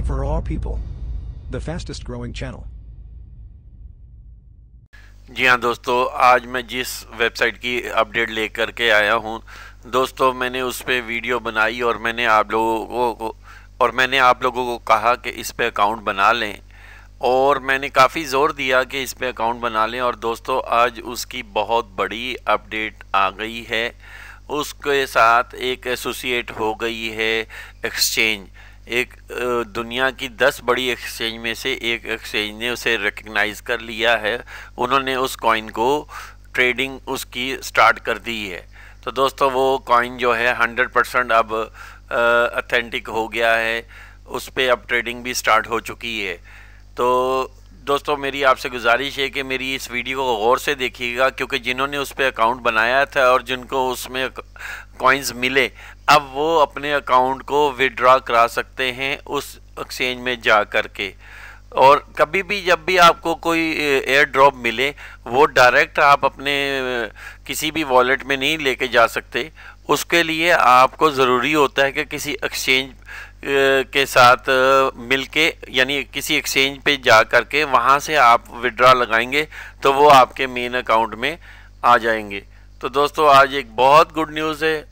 journey for All People, the fastest growing channel. जी हाँ दोस्तों आज मैं जिस वेबसाइट की अपडेट लेकर के आया हूँ दोस्तों मैंने उस पर वीडियो बनाई और मैंने आप लोगों को और मैंने आप लोगों को कहा कि इस पर अकाउंट बना लें और मैंने काफ़ी ज़ोर दिया कि इस पर अकाउंट बना लें और दोस्तों आज उसकी बहुत बड़ी अपडेट आ गई है उसके साथ एक एसोसिएट हो गई है एक्सचेंज एक दुनिया की दस बड़ी एक्सचेंज में से एक एक्सचेंज ने उसे रिकग्नाइज कर लिया है उन्होंने उस कॉइन को ट्रेडिंग उसकी स्टार्ट कर दी है तो दोस्तों वो कॉइन जो है हंड्रेड परसेंट अब अथेंटिक हो गया है उस पर अब ट्रेडिंग भी स्टार्ट हो चुकी है तो दोस्तों मेरी आपसे गुजारिश है कि मेरी इस वीडियो को गौर से देखिएगा क्योंकि जिन्होंने उस पर अकाउंट बनाया था और जिनको उसमें कॉइन्स मिले अब वो अपने अकाउंट को विड्रा करा सकते हैं उस एक्सचेंज में जा कर के और कभी भी जब भी आपको कोई एयर ड्रॉप मिले वो डायरेक्ट आप अपने किसी भी वॉलेट में नहीं लेके जा सकते उसके लिए आपको ज़रूरी होता है कि किसी एक्सचेंज के साथ मिलके यानी किसी एक्सचेंज पे जा करके वहाँ से आप विड्रा लगाएंगे तो वो आपके मेन अकाउंट में आ जाएंगे तो दोस्तों आज एक बहुत गुड न्यूज़ है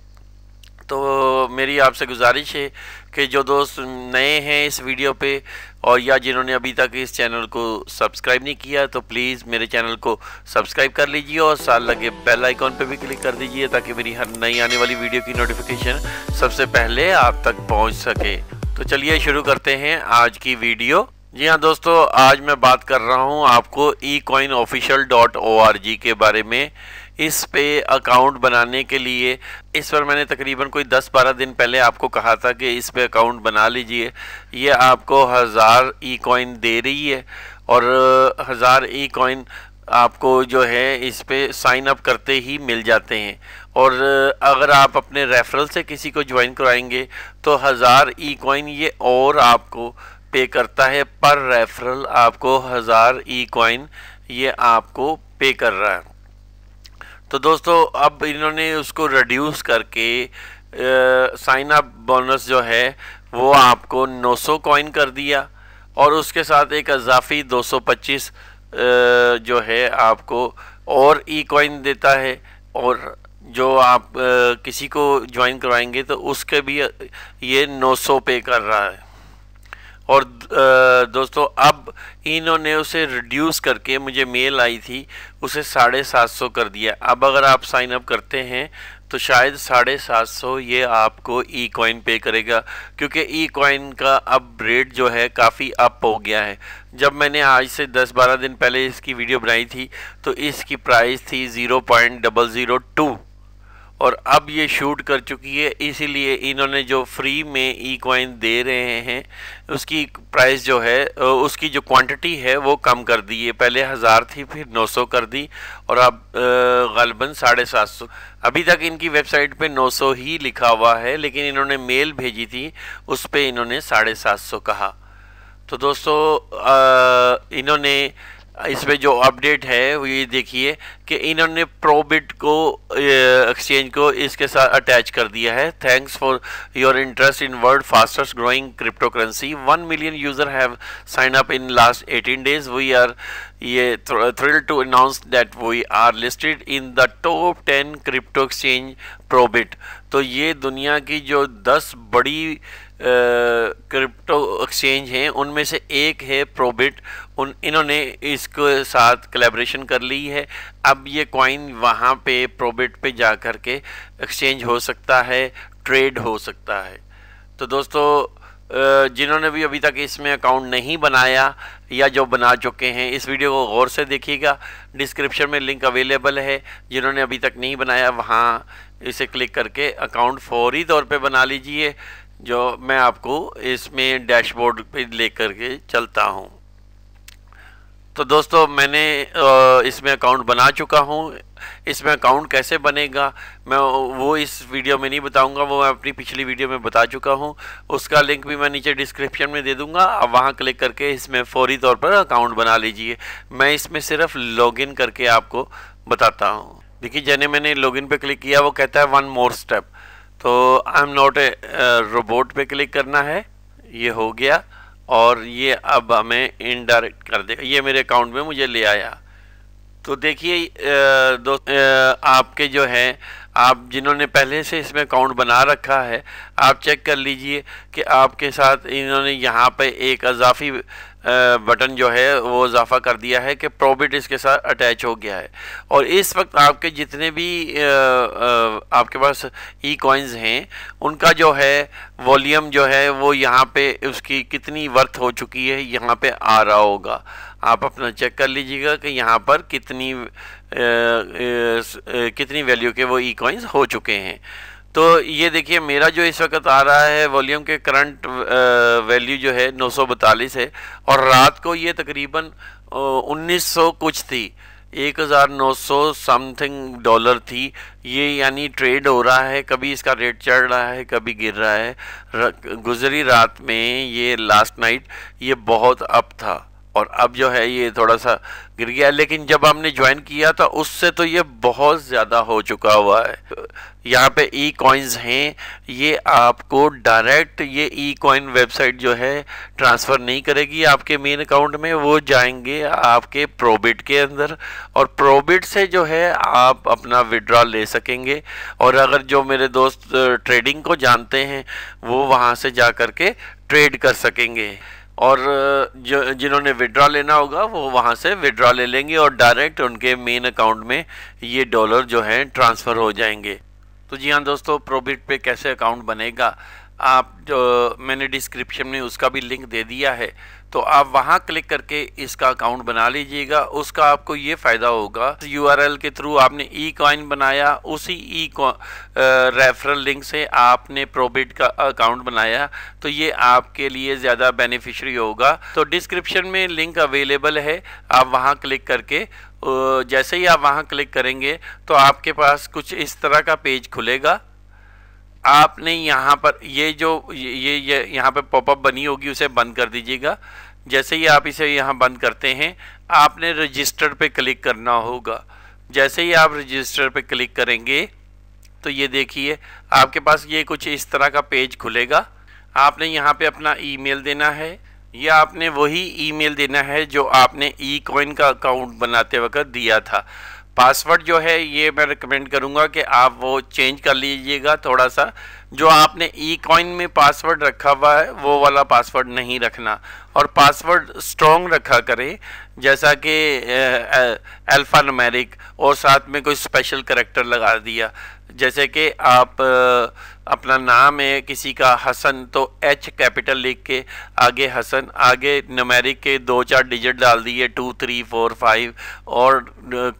तो मेरी आपसे गुजारिश है कि जो दोस्त नए हैं इस वीडियो पे और या जिन्होंने अभी तक इस चैनल को सब्सक्राइब नहीं किया तो प्लीज़ मेरे चैनल को सब्सक्राइब कर लीजिए और साल लगे बेल आइकॉन पे भी क्लिक कर दीजिए ताकि मेरी हर नई आने वाली वीडियो की नोटिफिकेशन सबसे पहले आप तक पहुँच सके तो चलिए शुरू करते हैं आज की वीडियो जी हाँ दोस्तों आज मैं बात कर रहा हूँ आपको E coin official dot O R G के बारे में इस पे अकाउंट बनाने के लिए इस पर मैंने तकरीबन कोई 10-12 दिन पहले आपको कहा था कि इस पे अकाउंट बना लीजिए ये आपको हज़ार ई कॉइन दे रही है और हज़ार ई कॉइन आपको जो है इस पे साइन अप करते ही मिल जाते हैं और अगर आप अपने रेफरल से किसी को ज्वाइन कराएंगे तो हज़ार ई कॉइन ये और आपको पे करता है पर रेफरल आपको हज़ार ई कॉइन ये आपको पे कर रहा है तो दोस्तों अब इन्होंने उसको रिड्यूस करके साइन अप बोनस जो है वो आपको 900 कॉइन कर दिया और उसके साथ एक अजाफी 225 पच्चीस जो है आपको और ई कॉइन देता है और जो आप आ, किसी को ज्वाइन करवाएंगे तो उसके भी ये 900 पे कर रहा है और दोस्तों अब इन्होंने उसे रिड्यूस करके मुझे मेल आई थी उसे साढ़े सात सौ कर दिया अब अगर आप साइन अप करते हैं तो शायद साढ़े सात सौ ये आपको ई कॉइन पे करेगा क्योंकि ई कॉइन का अब रेट जो है काफ़ी अप हो गया है जब मैंने आज से दस बारह दिन पहले इसकी वीडियो बनाई थी तो इसकी प्राइस थी zero point double zero two और अब ये शूट कर चुकी है इसीलिए इन्होंने जो फ्री में ई कॉइन दे रहे हैं उसकी प्राइस जो है उसकी जो क्वांटिटी है वो कम कर दी है पहले हज़ार थी फिर 900 कर दी और अब गलबन साढ़े सात सौ अभी तक इनकी वेबसाइट पे 900 ही लिखा हुआ है लेकिन इन्होंने मेल भेजी थी उस पर इन्होंने साढ़े सात सौ कहा तो दोस्तों इन्होंने इसमें जो अपडेट है वो ये देखिए कि इन्होंने प्रोबिट को एक्सचेंज को इसके साथ अटैच कर दिया है thanks for your interest in world fastest growing crypto currency one million user have sign up in last eighteen days we are ये thrill to announce that we are listed in the top ten crypto exchange ProBit तो ये दुनिया की जो दस बड़ी crypto exchange हैं उनमें से एक है प्रोबिट उन इन्होंने इसके साथ कलेब्रेशन कर ली है अब ये कॉइन वहाँ पे प्रोबिट पे जा कर के एक्सचेंज हो सकता है ट्रेड हो सकता है तो दोस्तों जिन्होंने भी अभी तक इसमें अकाउंट नहीं बनाया या जो बना चुके हैं इस वीडियो को गौर से देखिएगा डिस्क्रिप्शन में लिंक अवेलेबल है जिन्होंने अभी तक नहीं बनाया वहाँ इसे क्लिक करके अकाउंट फौरी तौर पर बना लीजिए जो मैं आपको इसमें डैशबोर्ड पे ले करके चलता हूँ तो दोस्तों मैंने इसमें अकाउंट बना चुका हूँ इसमें अकाउंट कैसे बनेगा मैं वो इस वीडियो में नहीं बताऊंगा वो मैं अपनी पिछली वीडियो में बता चुका हूँ उसका लिंक भी मैं नीचे डिस्क्रिप्शन में दे दूंगा आप वहाँ क्लिक करके इसमें फौरी तौर पर अकाउंट बना लीजिए मैं इसमें सिर्फ लॉगिन करके आपको बताता हूँ देखिए जैने मैंने लॉगिन पे क्लिक किया वो कहता है वन मोर स्टेप तो I am not a robot पे क्लिक करना है ये हो गया और ये अब हमें इनडायरेक्ट कर दे ये मेरे अकाउंट में मुझे ले आया तो देखिए दोस्त आपके जो हैं आप जिन्होंने पहले से इसमें अकाउंट बना रखा है आप चेक कर लीजिए कि आपके साथ इन्होंने यहाँ पे एक अजाफी बटन जो है वो इजाफा कर दिया है कि प्रोबिट इसके साथ अटैच हो गया है और इस वक्त आपके जितने भी आपके पास ई कॉइन्स हैं उनका जो है वॉल्यूम जो है वो यहाँ पे उसकी कितनी वर्थ हो चुकी है यहाँ पे आ रहा होगा आप अपना चेक कर लीजिएगा कि यहाँ पर कितनी ए, ए, ए, कितनी वैल्यू के वो ई कॉइन्स हो चुके हैं तो ये देखिए मेरा जो इस वक्त आ रहा है वॉल्यूम के करंट वैल्यू जो है नौ है और रात को ये तकरीबन 1900 कुछ थी 1900 समथिंग डॉलर थी ये यानी ट्रेड हो रहा है कभी इसका रेट चढ़ रहा है कभी गिर रहा है गुजरी रात में ये लास्ट नाइट ये बहुत अप था और अब जो है ये थोड़ा सा गिर गया लेकिन जब हमने ज्वाइन किया था तो उससे तो ये बहुत ज़्यादा हो चुका हुआ है यहाँ पे ई कॉइन्स हैं ये आपको डायरेक्ट ये ई कॉइन वेबसाइट जो है ट्रांसफ़र नहीं करेगी आपके मेन अकाउंट में वो जाएंगे आपके प्रोबिट के अंदर और प्रोबिट से जो है आप अपना विड्रॉ ले सकेंगे और अगर जो मेरे दोस्त ट्रेडिंग को जानते हैं वो वहाँ से जा कर के ट्रेड कर सकेंगे और जो जिन्होंने विड्रा लेना होगा वो वहाँ से विड्रा ले लेंगे और डायरेक्ट उनके मेन अकाउंट में ये डॉलर जो है ट्रांसफ़र हो जाएंगे तो जी हाँ दोस्तों प्रोबिट पे कैसे अकाउंट बनेगा आप जो मैंने डिस्क्रिप्शन में उसका भी लिंक दे दिया है तो आप वहाँ क्लिक करके इसका अकाउंट बना लीजिएगा उसका आपको ये फ़ायदा होगा यूआरएल के थ्रू आपने ई कॉइन बनाया उसी ई रेफरल लिंक से आपने प्रोबिट का अकाउंट बनाया तो ये आपके लिए ज़्यादा बेनिफिशरी होगा तो डिस्क्रिप्शन में लिंक अवेलेबल है आप वहाँ क्लिक करके जैसे ही आप वहाँ क्लिक करेंगे तो आपके पास कुछ इस तरह का पेज खुलेगा आपने यहाँ पर ये जो ये ये यहाँ पर पॉपअप बनी होगी उसे बंद कर दीजिएगा जैसे ही आप इसे यहाँ बंद करते हैं आपने रजिस्टर पे क्लिक करना होगा जैसे ही आप रजिस्टर पे क्लिक करेंगे तो ये देखिए आपके पास ये कुछ इस तरह का पेज खुलेगा आपने यहाँ पे अपना ईमेल देना है या आपने वही ईमेल देना है जो आपने ई e कॉइन का अकाउंट बनाते वक्त दिया था पासवर्ड जो है ये मैं रिकमेंड करूँगा कि आप वो चेंज कर लीजिएगा थोड़ा सा जो आपने ई कॉइन में पासवर्ड रखा हुआ है वो वाला पासवर्ड नहीं रखना और पासवर्ड स्ट्रॉन्ग रखा करें जैसा कि अल्फ़ा नमेरिक और साथ में कोई स्पेशल करेक्टर लगा दिया जैसे कि आप अपना नाम है किसी का हसन तो एच कैपिटल लिख के आगे हसन आगे नमेरिक के दो चार डिजिट डाल दिए टू थ्री फोर फाइव और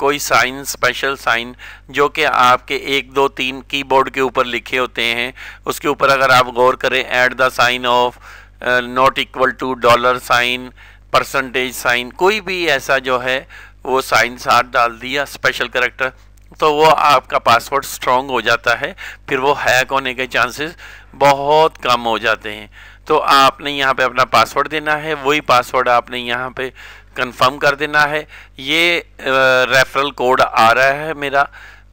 कोई साइन स्पेशल साइन जो कि आपके एक दो तीन कीबोर्ड के ऊपर लिखे होते हैं उसके ऊपर अगर आप गौर करें at the sign of not equal to dollar sign percentage sign कोई भी ऐसा जो है वो साइन साथ डाल दिया स्पेशल करेक्टर तो वो आपका पासवर्ड स्ट्रॉन्ग हो जाता है फिर वो हैक होने के चांसेस बहुत कम हो जाते हैं तो आपने यहाँ पे अपना पासवर्ड देना है वही पासवर्ड आपने यहाँ पे कंफर्म कर देना है ये रेफरल कोड आ रहा है मेरा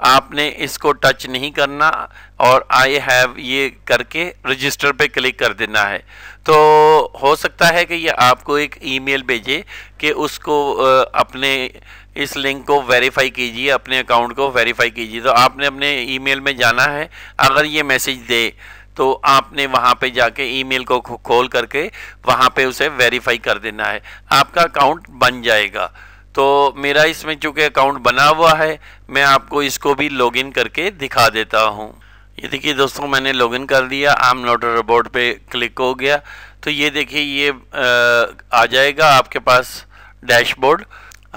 आपने इसको टच नहीं करना और आई हैव ये करके रजिस्टर पे क्लिक कर देना है तो हो सकता है कि ये आपको एक ईमेल भेजे कि उसको अपने इस लिंक को वेरीफाई कीजिए अपने अकाउंट को वेरीफाई कीजिए तो आपने अपने ईमेल में जाना है अगर ये मैसेज दे तो आपने वहाँ पे जाके ईमेल को खोल करके वहाँ पे उसे वेरीफाई कर देना है आपका अकाउंट बन जाएगा तो मेरा इसमें चूँकि अकाउंट बना हुआ है मैं आपको इसको भी लॉगिन करके दिखा देता हूँ ये देखिए दोस्तों मैंने लॉगिन कर दिया आम नोट रोबोट पे क्लिक हो गया तो ये देखिए ये आ, आ जाएगा आपके पास डैशबोर्ड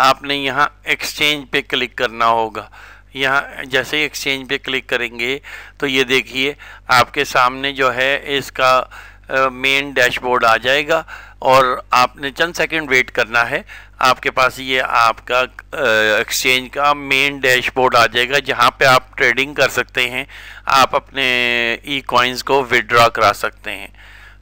आपने यहाँ एक्सचेंज पे क्लिक करना होगा यहाँ जैसे ही एक्सचेंज पे क्लिक करेंगे तो ये देखिए आपके सामने जो है इसका मेन डैशबोर्ड आ जाएगा और आपने चंद सेकंड वेट करना है आपके पास ये आपका एक्सचेंज का मेन डैशबोर्ड आ जाएगा जहाँ पे आप ट्रेडिंग कर सकते हैं आप अपने ई कॉइन्स को विड्रॉ करा सकते हैं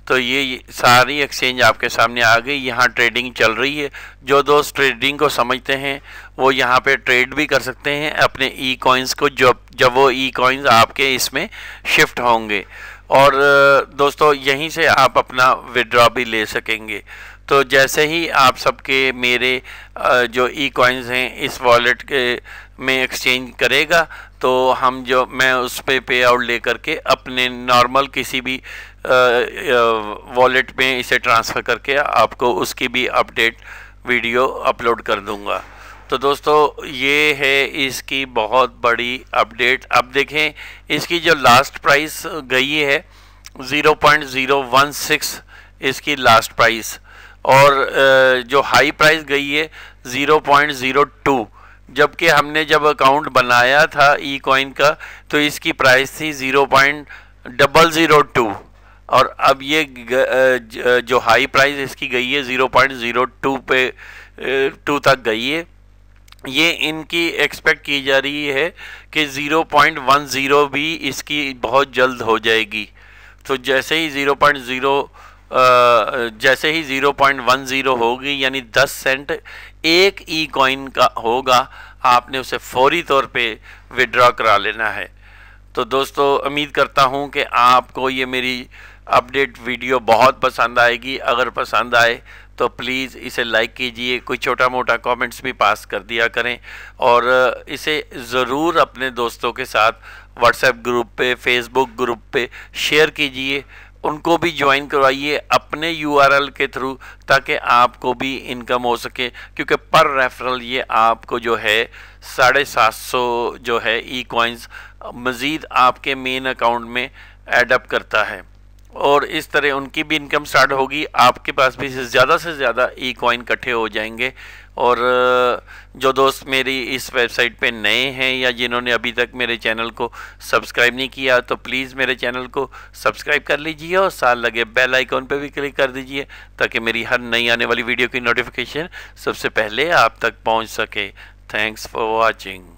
तो ये सारी एक्सचेंज आपके सामने आ गई यहाँ ट्रेडिंग चल रही है जो दोस्त ट्रेडिंग को समझते हैं वो यहाँ पे ट्रेड भी कर सकते हैं अपने ई कॉइन्स को जब जब वो ई कॉइन्स आपके इसमें शिफ्ट होंगे और दोस्तों यहीं से आप अपना विड्रॉ भी ले सकेंगे तो जैसे ही आप सबके मेरे जो ई कॉइन्स हैं इस वॉलेट के में एक्सचेंज करेगा तो हम जो मैं उस पर पे, पे आउट ले करके अपने नॉर्मल किसी भी वॉलेट में इसे ट्रांसफ़र करके आपको उसकी भी अपडेट वीडियो अपलोड कर दूंगा तो दोस्तों ये है इसकी बहुत बड़ी अपडेट अब देखें इसकी जो लास्ट प्राइस गई है 0.016 इसकी लास्ट प्राइस और जो हाई प्राइस गई है 0.02 जबकि हमने जब अकाउंट बनाया था ई कॉइन का तो इसकी प्राइस थी zero point double zero two और अब ये जो हाई प्राइस इसकी गई है ज़ीरो पॉइंट ज़ीरो टू पे टू तक गई है ये इनकी एक्सपेक्ट की जा रही है कि ज़ीरो पॉइंट वन ज़ीरो भी इसकी बहुत जल्द हो जाएगी तो जैसे ही ज़ीरो पॉइंट ज़ीरो जैसे ही ज़ीरो पॉइंट वन ज़ीरो होगी यानी दस सेंट एक ई कॉइन का होगा आपने उसे फौरी तौर पे विड्रॉ करा लेना है तो दोस्तों उम्मीद करता हूँ कि आपको ये मेरी अपडेट वीडियो बहुत पसंद आएगी अगर पसंद आए तो प्लीज़ इसे लाइक कीजिए कोई छोटा मोटा कमेंट्स भी पास कर दिया करें और इसे ज़रूर अपने दोस्तों के साथ व्हाट्सएप ग्रुप पे फेसबुक ग्रुप पे शेयर कीजिए उनको भी ज्वाइन करवाइए अपने यूआरएल के थ्रू ताकि आपको भी इनकम हो सके क्योंकि पर रेफरल ये आपको जो है साढ़े सात सौ जो है ई कॉइन्स मज़ीद आपके मेन अकाउंट में एडअप करता है और इस तरह उनकी भी इनकम स्टार्ट होगी आपके पास भी ज़्यादा से ज़्यादा ई कॉइन इकट्ठे हो जाएंगे और जो दोस्त मेरी इस वेबसाइट पे नए हैं या जिन्होंने अभी तक मेरे चैनल को सब्सक्राइब नहीं किया तो प्लीज़ मेरे चैनल को सब्सक्राइब कर लीजिए और साथ लगे बेल आइकॉन पे भी क्लिक कर दीजिए ताकि मेरी हर नई आने वाली वीडियो की नोटिफिकेशन सबसे पहले आप तक पहुंच सके थैंक्स फॉर वाचिंग